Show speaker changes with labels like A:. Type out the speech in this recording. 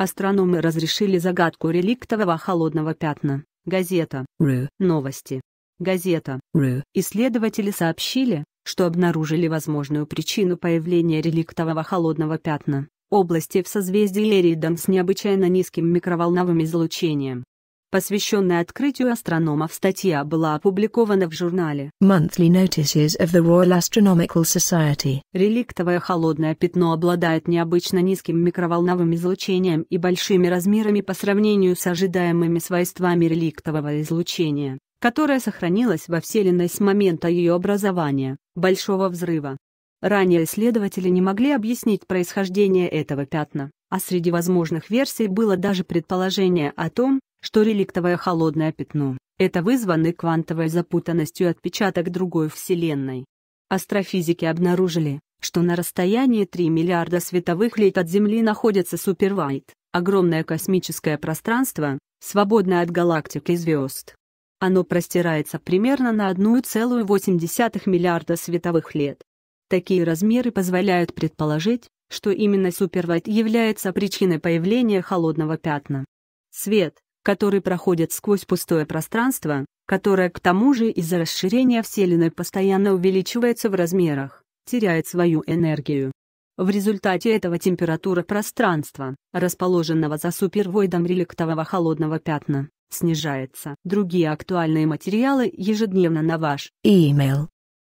A: Астрономы разрешили загадку реликтового холодного пятна. Газета. Ру. Новости. Газета. Ру. Исследователи сообщили, что обнаружили возможную причину появления реликтового холодного пятна области в созвездии Эридан с необычайно низким микроволновым излучением посвященная открытию астрономов статья была опубликована в журнале
B: Monthly Notices of the Royal Astronomical Society.
A: Реликтовое холодное пятно обладает необычно низким микроволновым излучением и большими размерами по сравнению с ожидаемыми свойствами реликтового излучения, которое сохранилось во Вселенной с момента ее образования, Большого Взрыва. Ранее исследователи не могли объяснить происхождение этого пятна а среди возможных версий было даже предположение о том, что реликтовое холодное пятно — это вызванный квантовой запутанностью отпечаток другой Вселенной. Астрофизики обнаружили, что на расстоянии 3 миллиарда световых лет от Земли находится супервайт, огромное космическое пространство, свободное от галактик и звезд. Оно простирается примерно на 1,8 миллиарда световых лет. Такие размеры позволяют предположить, что именно супервайт является причиной появления холодного пятна. Свет, которые проходят сквозь пустое пространство, которое к тому же из-за расширения Вселенной постоянно увеличивается в размерах, теряет свою энергию. В результате этого температура пространства, расположенного за супервойдом реликтового холодного пятна, снижается. Другие актуальные материалы ежедневно на ваш
B: email.